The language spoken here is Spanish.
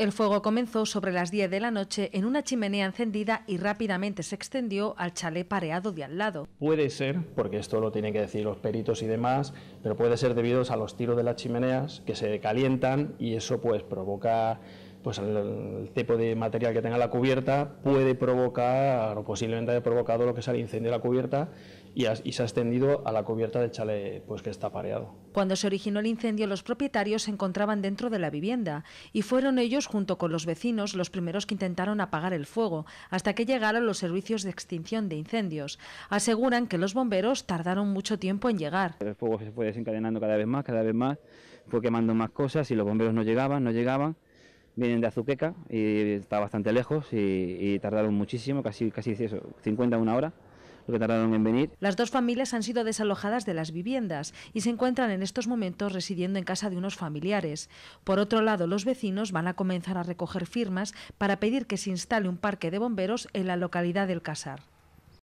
El fuego comenzó sobre las 10 de la noche en una chimenea encendida y rápidamente se extendió al chalet pareado de al lado. Puede ser, porque esto lo tienen que decir los peritos y demás, pero puede ser debido a los tiros de las chimeneas que se calientan y eso pues provoca pues el, tipo de material que tenga la cubierta puede provocar o posiblemente haya provocado lo que es el incendio de la cubierta y, se ha extendido a la cubierta del chalet pues que está pareado. Cuando se originó el incendio los propietarios se encontraban dentro de la vivienda y fueron ellos junto con los vecinos los primeros que intentaron apagar el fuego hasta que llegaron los servicios de extinción de incendios. Aseguran que los bomberos tardaron mucho tiempo en llegar. El fuego se fue desencadenando cada vez más, cada vez más, fue quemando más cosas y los bomberos no llegaban, no llegaban vienen de Azuqueca y está bastante lejos y, tardaron muchísimo, casi, casi eso, 50 una hora lo que tardaron en venir. Las dos familias han sido desalojadas de las viviendas y se encuentran en estos momentos residiendo en casa de unos familiares. Por otro lado, los vecinos van a comenzar a recoger firmas para pedir que se instale un parque de bomberos en la localidad del Casar.